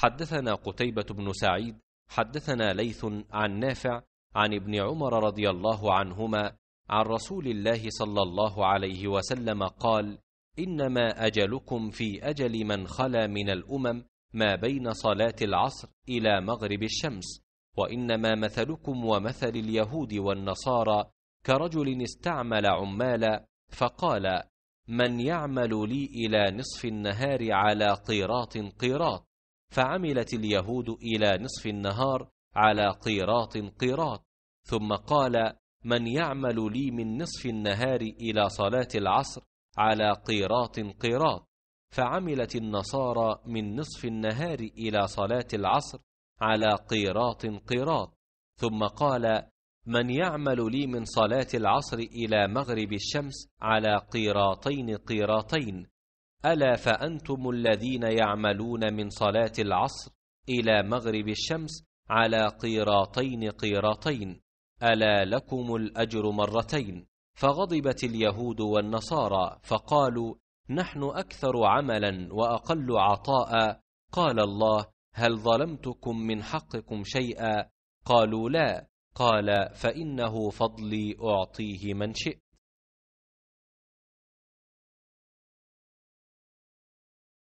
حدثنا قتيبة بن سعيد حدثنا ليث عن نافع عن ابن عمر رضي الله عنهما عن رسول الله صلى الله عليه وسلم قال انما اجلكم في اجل من خلا من الامم ما بين صلاه العصر الى مغرب الشمس وانما مثلكم ومثل اليهود والنصارى كرجل استعمل عمالا فقال من يعمل لي الى نصف النهار على قيراط قيراط فعملت اليهود إلى نصف النهار على قيراط قيراط ثم قال من يعمل لي من نصف النهار إلى صلاة العصر على قيراط قيراط فعملت النصارى من نصف النهار إلى صلاة العصر على قيراط قيراط ثم قال من يعمل لي من صلاة العصر إلى مغرب الشمس على قيراطين قيراطين ألا فأنتم الذين يعملون من صلاة العصر إلى مغرب الشمس على قيراطين قيراطين ألا لكم الأجر مرتين فغضبت اليهود والنصارى فقالوا نحن أكثر عملا وأقل عطاء قال الله هل ظلمتكم من حقكم شيئا قالوا لا قال فإنه فضلي أعطيه من شئت